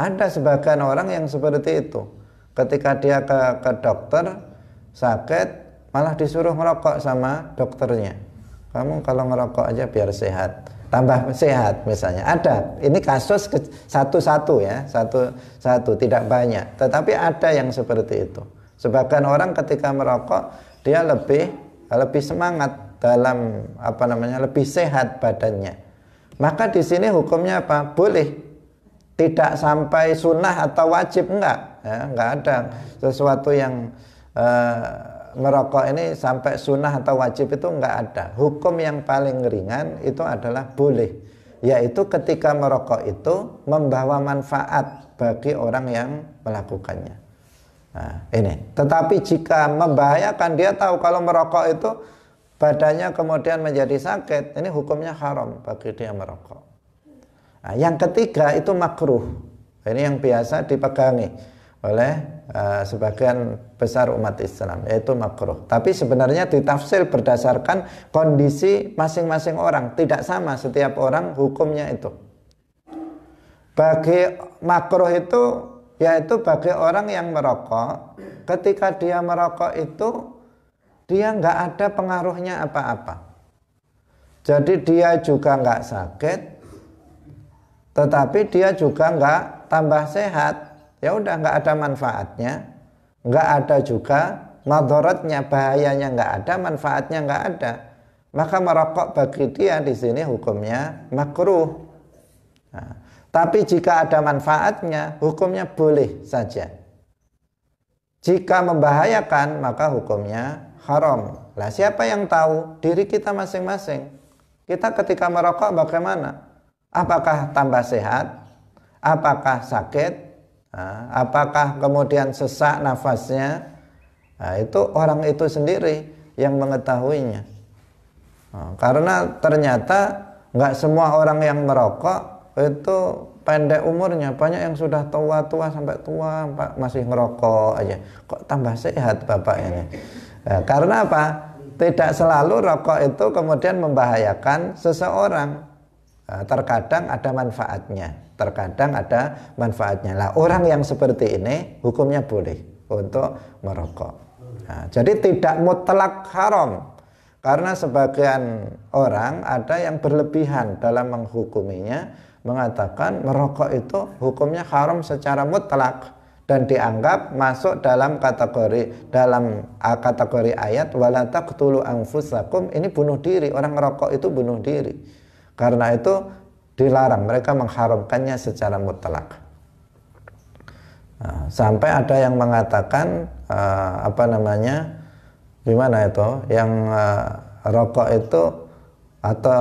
Ada sebagian orang yang seperti itu. Ketika dia ke, ke dokter sakit malah disuruh ngerokok sama dokternya kamu kalau ngerokok aja biar sehat tambah sehat misalnya ada ini kasus satu-satu ya satu-satu tidak banyak tetapi ada yang seperti itu sebagian orang ketika merokok dia lebih lebih semangat dalam apa namanya lebih sehat badannya maka di sini hukumnya apa boleh tidak sampai sunnah atau wajib enggak ya, enggak ada sesuatu yang eh, merokok ini sampai sunnah atau wajib itu enggak ada. Hukum yang paling ringan itu adalah boleh, yaitu ketika merokok itu membawa manfaat bagi orang yang melakukannya. Nah, ini. Tetapi jika membahayakan dia tahu kalau merokok itu badannya kemudian menjadi sakit, ini hukumnya haram bagi dia merokok. Nah, yang ketiga itu makruh. Ini yang biasa dipegangi oleh uh, sebagian besar umat Islam yaitu makruh. Tapi sebenarnya ditafsir berdasarkan kondisi masing-masing orang, tidak sama setiap orang hukumnya itu. Bagi makruh itu yaitu bagi orang yang merokok, ketika dia merokok itu dia nggak ada pengaruhnya apa-apa. Jadi dia juga nggak sakit, tetapi dia juga nggak tambah sehat ya udah nggak ada manfaatnya nggak ada juga madorotnya bahayanya nggak ada manfaatnya nggak ada maka merokok bagi dia di sini hukumnya makruh nah, tapi jika ada manfaatnya hukumnya boleh saja jika membahayakan maka hukumnya haram lah siapa yang tahu diri kita masing-masing kita ketika merokok bagaimana apakah tambah sehat apakah sakit Ah, apakah kemudian sesak nafasnya nah, itu orang itu sendiri yang mengetahuinya nah, karena ternyata nggak semua orang yang merokok itu pendek umurnya banyak yang sudah tua-tua sampai tua masih ngerokok aja kok tambah sehat bapak ini nah, karena apa tidak selalu rokok itu kemudian membahayakan seseorang Eh, terkadang ada manfaatnya, terkadang ada manfaatnya. Lah orang yang seperti ini hukumnya boleh untuk merokok. Nah, jadi tidak mutlak haram karena sebagian orang ada yang berlebihan dalam menghukuminya mengatakan merokok itu hukumnya haram secara mutlak dan dianggap masuk dalam kategori dalam eh, kategori ayat walata ketulu anfusakum ini bunuh diri orang merokok itu bunuh diri karena itu dilarang, mereka mengharamkannya secara mutlak. Nah, sampai ada yang mengatakan eh, apa namanya gimana itu yang eh, rokok itu atau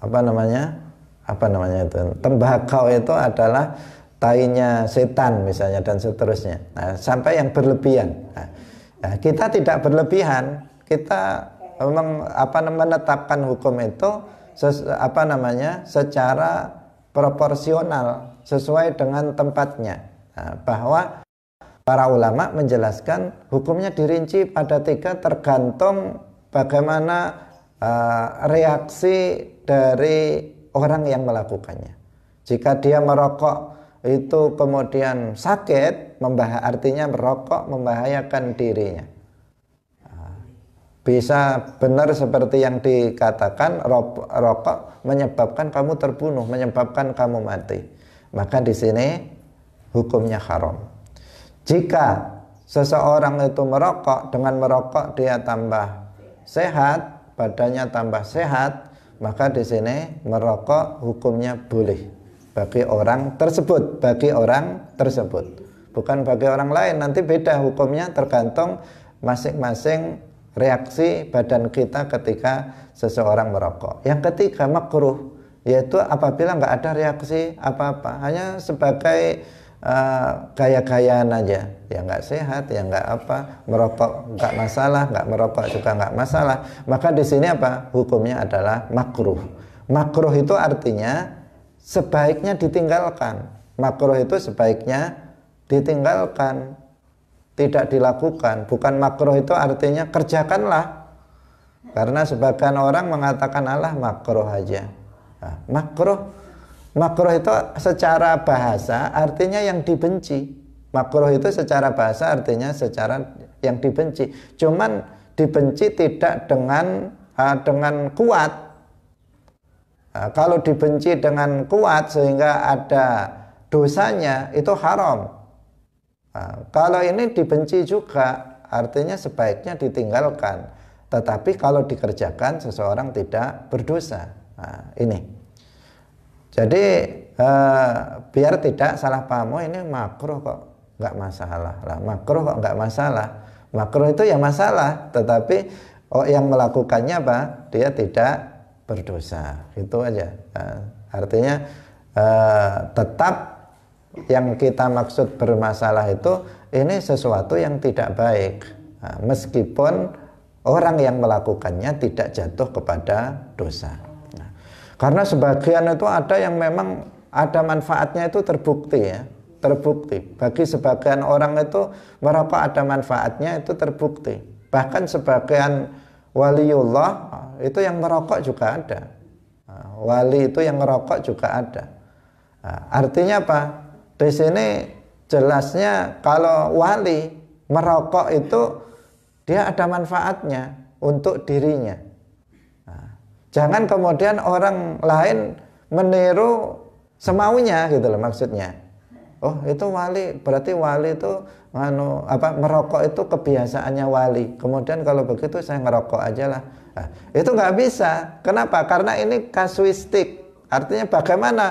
apa namanya apa namanya itu tembakau itu adalah tainya setan misalnya dan seterusnya nah, sampai yang berlebihan nah, nah kita tidak berlebihan kita memang apa menetapkan hukum itu ses, apa namanya secara proporsional sesuai dengan tempatnya nah, bahwa para ulama menjelaskan hukumnya dirinci pada tiga tergantung bagaimana uh, reaksi dari orang yang melakukannya jika dia merokok itu kemudian sakit membah artinya merokok membahayakan dirinya bisa benar seperti yang dikatakan rokok menyebabkan kamu terbunuh, menyebabkan kamu mati. Maka di sini hukumnya haram. Jika seseorang itu merokok, dengan merokok dia tambah sehat, badannya tambah sehat, maka di sini merokok hukumnya boleh bagi orang tersebut, bagi orang tersebut. Bukan bagi orang lain, nanti beda hukumnya tergantung masing-masing reaksi badan kita ketika seseorang merokok. Yang ketiga makruh yaitu apabila nggak ada reaksi apa-apa hanya sebagai uh, gaya-gayaan aja ya nggak sehat ya nggak apa merokok nggak masalah nggak merokok juga nggak masalah maka di sini apa hukumnya adalah makruh makruh itu artinya sebaiknya ditinggalkan makruh itu sebaiknya ditinggalkan tidak dilakukan. Bukan makruh itu artinya kerjakanlah. Karena sebagian orang mengatakan Allah makruh aja. Nah, makruh makruh itu secara bahasa artinya yang dibenci. Makruh itu secara bahasa artinya secara yang dibenci. Cuman dibenci tidak dengan dengan kuat. nah, kalau dibenci dengan kuat sehingga ada dosanya itu haram. Nah, kalau ini dibenci juga, artinya sebaiknya ditinggalkan. Tetapi kalau dikerjakan, seseorang tidak berdosa. Nah, ini. Jadi eh, biar tidak salah paham, oh, ini makruh kok nggak masalah lah. Makruh kok nggak masalah. Makruh itu ya masalah, tetapi oh yang melakukannya apa? Dia tidak berdosa. Itu aja. Nah, artinya eh, tetap yang kita maksud bermasalah itu ini sesuatu yang tidak baik nah, meskipun orang yang melakukannya tidak jatuh kepada dosa nah, karena sebagian itu ada yang memang ada manfaatnya itu terbukti ya terbukti bagi sebagian orang itu merokok ada manfaatnya itu terbukti bahkan sebagian waliullah itu yang merokok juga ada nah, wali itu yang merokok juga ada nah, artinya apa di sini jelasnya kalau wali merokok itu dia ada manfaatnya untuk dirinya. Nah, jangan kemudian orang lain meniru semaunya gitu loh maksudnya. Oh, itu wali, berarti wali itu anu apa merokok itu kebiasaannya wali. Kemudian kalau begitu saya ngerokok aja lah. Nah, itu nggak bisa. Kenapa? Karena ini kasuistik. Artinya bagaimana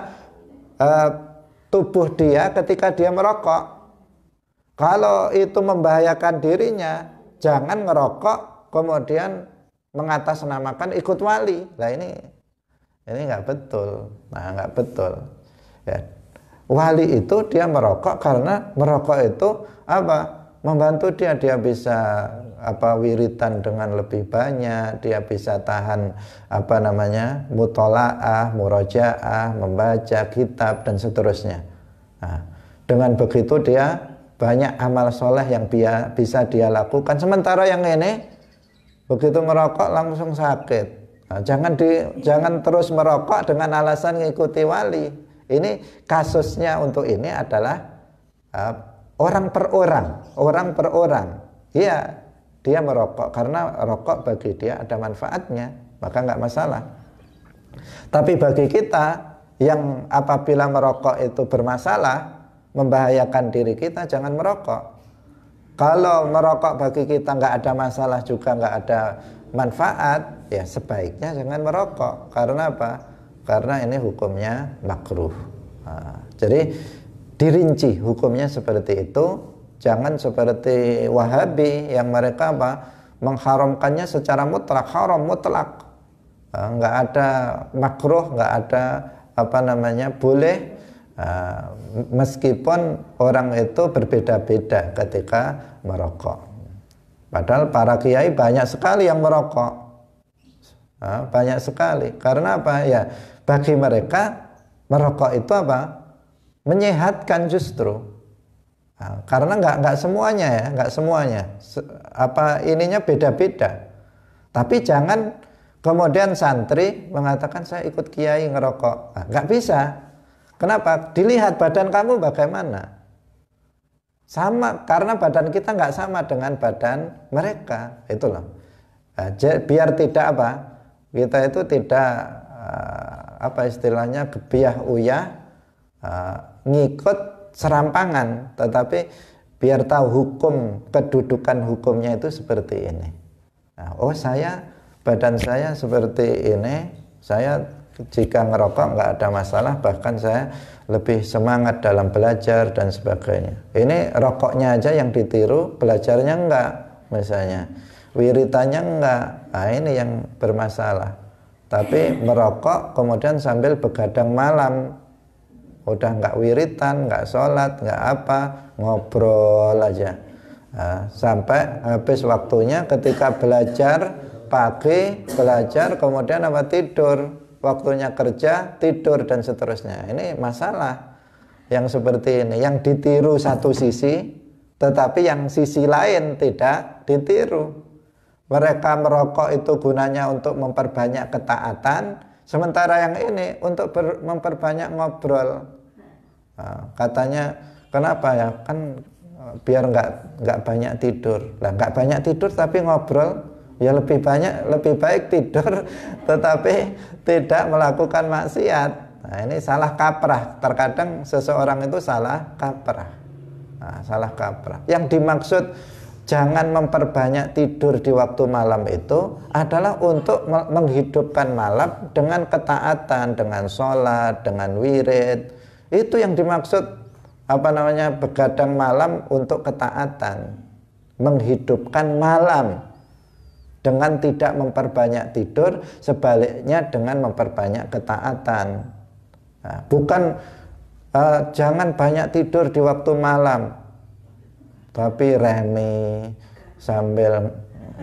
uh, tubuh dia ketika dia merokok. Kalau itu membahayakan dirinya, jangan merokok kemudian mengatasnamakan ikut wali. Nah ini ini nggak betul. Nah nggak betul. Ya. Wali itu dia merokok karena merokok itu apa? Membantu dia dia bisa apa wiritan dengan lebih banyak, dia bisa tahan apa namanya mutolaah, murojaah, membaca kitab dan seterusnya. Nah, dengan begitu dia banyak amal soleh yang dia, bisa dia lakukan. Sementara yang ini begitu merokok langsung sakit. Nah, jangan di, jangan terus merokok dengan alasan mengikuti wali. Ini kasusnya untuk ini adalah uh, orang per orang, orang per orang. Iya, dia merokok karena rokok bagi dia ada manfaatnya maka nggak masalah tapi bagi kita yang apabila merokok itu bermasalah membahayakan diri kita jangan merokok kalau merokok bagi kita nggak ada masalah juga nggak ada manfaat ya sebaiknya jangan merokok karena apa karena ini hukumnya makruh nah, jadi dirinci hukumnya seperti itu Jangan seperti Wahabi yang mereka apa? mengharamkannya secara mutlak, haram mutlak. Enggak eh, ada makruh, enggak ada apa namanya? boleh eh, meskipun orang itu berbeda-beda ketika merokok. Padahal para kiai banyak sekali yang merokok. Eh, banyak sekali. Karena apa? Ya, bagi mereka merokok itu apa? Menyehatkan justru Nah, karena nggak nggak semuanya ya, nggak semuanya. apa ininya beda-beda. Tapi jangan kemudian santri mengatakan saya ikut kiai ngerokok. Nah, nggak bisa. Kenapa? Dilihat badan kamu bagaimana. Sama karena badan kita nggak sama dengan badan mereka, itulah Nah, biar tidak apa kita itu tidak eh, apa istilahnya gebiah uyah uh, ngikut serampangan, tetapi biar tahu hukum, kedudukan hukumnya itu seperti ini. Nah, oh saya, badan saya seperti ini, saya jika ngerokok nggak ada masalah, bahkan saya lebih semangat dalam belajar dan sebagainya. Ini rokoknya aja yang ditiru, belajarnya enggak misalnya. wiritanya enggak, nah ini yang bermasalah. Tapi merokok kemudian sambil begadang malam, udah nggak wiritan nggak sholat nggak apa ngobrol aja nah, sampai habis waktunya ketika belajar pagi belajar kemudian apa tidur waktunya kerja tidur dan seterusnya ini masalah yang seperti ini yang ditiru satu sisi tetapi yang sisi lain tidak ditiru mereka merokok itu gunanya untuk memperbanyak ketaatan Sementara yang ini untuk memperbanyak ngobrol. Nah, katanya kenapa ya? Kan e, biar nggak nggak banyak tidur. Lah nggak banyak tidur tapi ngobrol ya lebih banyak lebih baik tidur tetapi tidak melakukan maksiat. Nah, ini salah kaprah. Terkadang seseorang itu salah kaprah. Nah, salah kaprah. Yang dimaksud jangan memperbanyak tidur di waktu malam itu adalah untuk menghidupkan malam dengan ketaatan, dengan sholat, dengan wirid. Itu yang dimaksud apa namanya begadang malam untuk ketaatan, menghidupkan malam dengan tidak memperbanyak tidur, sebaliknya dengan memperbanyak ketaatan. Nah, bukan uh, jangan banyak tidur di waktu malam, tapi remi sambil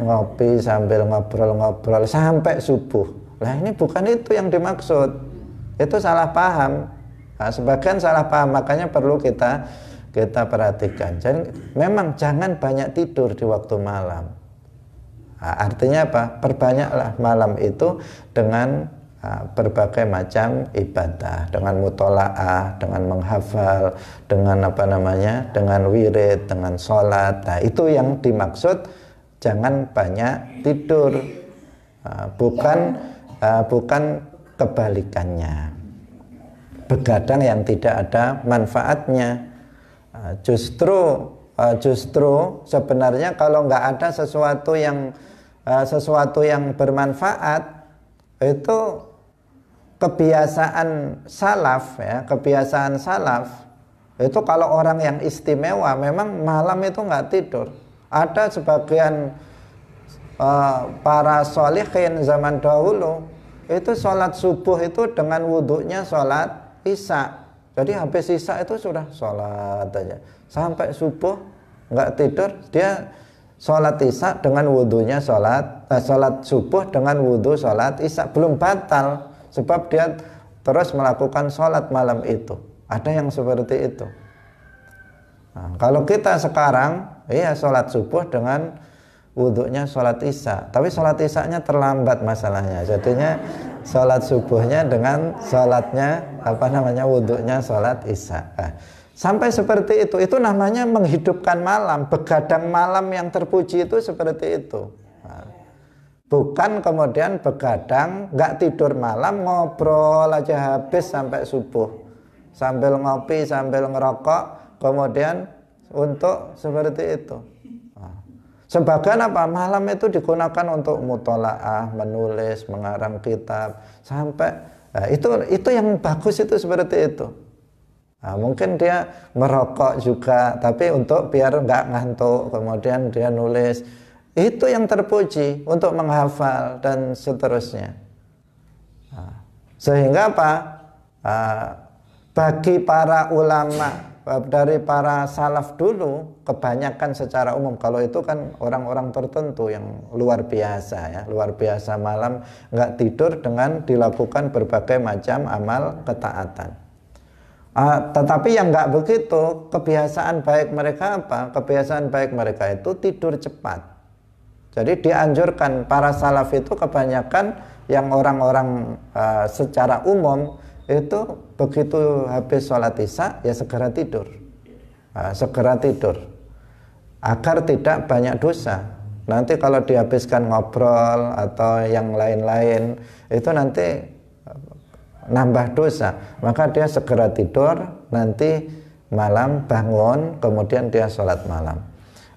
ngopi sambil ngobrol-ngobrol sampai subuh lah ini bukan itu yang dimaksud itu salah paham nah, sebagian salah paham makanya perlu kita kita perhatikan jadi memang jangan banyak tidur di waktu malam nah, artinya apa perbanyaklah malam itu dengan berbagai macam ibadah dengan mutolaah, dengan menghafal, dengan apa namanya, dengan wirid, dengan sholat. Nah, itu yang dimaksud jangan banyak tidur, bukan bukan kebalikannya. Begadang yang tidak ada manfaatnya, justru justru sebenarnya kalau nggak ada sesuatu yang sesuatu yang bermanfaat itu kebiasaan salaf ya kebiasaan salaf itu kalau orang yang istimewa memang malam itu nggak tidur ada sebagian uh, para solihin zaman dahulu itu sholat subuh itu dengan wudhunya sholat isya jadi habis isya itu sudah sholat aja sampai subuh nggak tidur dia sholat isya dengan wudhunya sholat eh, sholat subuh dengan wudhu sholat isya belum batal sebab dia terus melakukan sholat malam itu ada yang seperti itu nah, kalau kita sekarang iya sholat subuh dengan wudhunya sholat isya tapi sholat isya terlambat masalahnya jadinya sholat subuhnya dengan sholatnya apa namanya wudhunya sholat isya nah, Sampai seperti itu, itu namanya menghidupkan malam, begadang malam yang terpuji itu seperti itu. Bukan kemudian begadang, nggak tidur malam, ngobrol aja habis sampai subuh. Sambil ngopi, sambil ngerokok, kemudian untuk seperti itu. Nah, sebagian apa? Malam itu digunakan untuk mutolaah, menulis, mengarang kitab, sampai nah, itu itu yang bagus itu seperti itu. Nah, mungkin dia merokok juga, tapi untuk biar nggak ngantuk, kemudian dia nulis itu yang terpuji untuk menghafal dan seterusnya ah. sehingga apa ah, bagi para ulama dari para salaf dulu kebanyakan secara umum kalau itu kan orang-orang tertentu yang luar biasa ya luar biasa malam nggak tidur dengan dilakukan berbagai macam amal ketaatan uh, tetapi yang nggak begitu kebiasaan baik mereka apa kebiasaan baik mereka itu tidur cepat jadi dianjurkan para salaf itu kebanyakan yang orang-orang uh, secara umum itu begitu habis sholat isya ya segera tidur, uh, segera tidur agar tidak banyak dosa. Nanti kalau dihabiskan ngobrol atau yang lain-lain itu nanti nambah dosa, maka dia segera tidur nanti malam bangun kemudian dia sholat malam.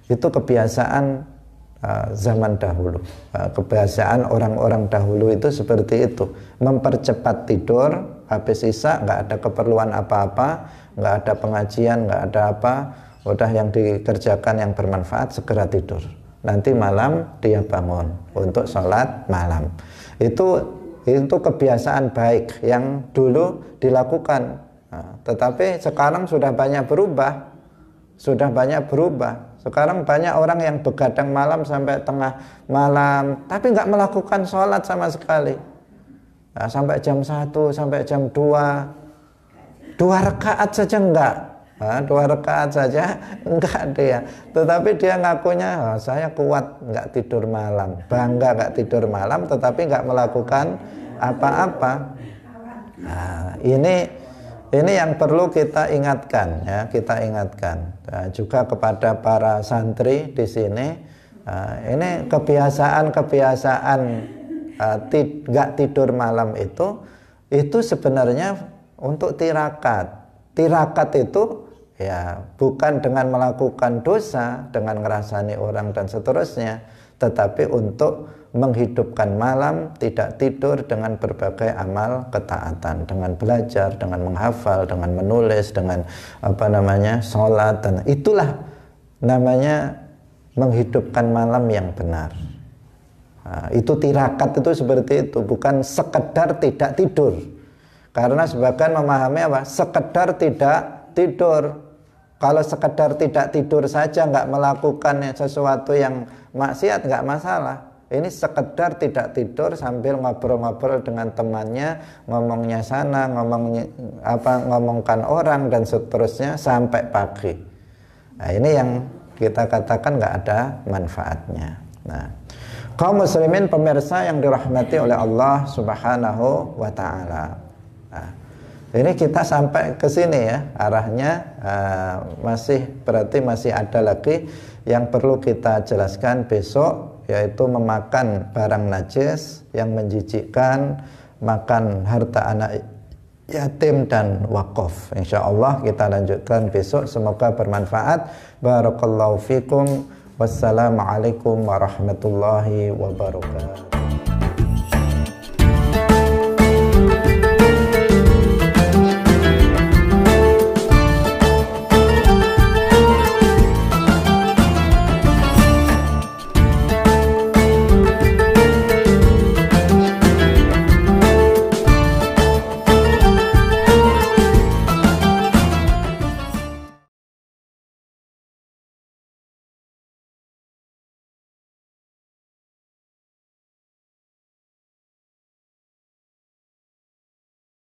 Itu kebiasaan Ah, zaman dahulu. Ah, kebiasaan orang-orang dahulu itu seperti itu, mempercepat tidur, habis isya nggak ada keperluan apa-apa, nggak ada pengajian, nggak ada apa, udah yang dikerjakan yang bermanfaat segera tidur. Nanti malam dia bangun untuk sholat malam. Itu itu kebiasaan baik yang dulu dilakukan ah, tetapi sekarang sudah banyak berubah, sudah banyak berubah. Sekarang banyak orang yang begadang malam sampai tengah malam, tapi nggak melakukan sholat sama sekali. Nah, sampai jam 1, sampai jam 2. Dua rekaat saja enggak. Nah, dua rekaat saja enggak dia. Tetapi dia ngakunya, oh, saya kuat enggak tidur malam. Bangga enggak tidur malam, tetapi enggak melakukan apa-apa. Nah, ini ini yang perlu kita ingatkan ya, kita ingatkan nah, juga kepada para santri di sini. Nah, ini kebiasaan-kebiasaan uh, tid tidur malam itu itu sebenarnya untuk tirakat. Tirakat itu ya bukan dengan melakukan dosa, dengan ngerasani orang dan seterusnya, tetapi untuk menghidupkan malam, tidak tidur dengan berbagai amal ketaatan, dengan belajar, dengan menghafal, dengan menulis, dengan apa namanya sholat dan itulah namanya menghidupkan malam yang benar. Nah, itu tirakat itu seperti itu, bukan sekedar tidak tidur. Karena sebagian memahami apa? Sekedar tidak tidur, kalau sekedar tidak tidur saja nggak melakukan sesuatu yang maksiat nggak masalah ini sekedar tidak tidur sambil ngobrol-ngobrol dengan temannya, ngomongnya sana, ngomongnya apa ngomongkan orang dan seterusnya sampai pagi. Nah, ini yang kita katakan nggak ada manfaatnya. Nah, kaum muslimin pemirsa yang dirahmati oleh Allah Subhanahu wa taala. Nah, ini kita sampai ke sini ya arahnya uh, masih berarti masih ada lagi yang perlu kita jelaskan besok yaitu memakan barang najis yang menjijikkan, makan harta anak yatim dan wakaf. Insya Allah kita lanjutkan besok. Semoga bermanfaat. Barakallahu fikum. Wassalamualaikum warahmatullahi wabarakatuh.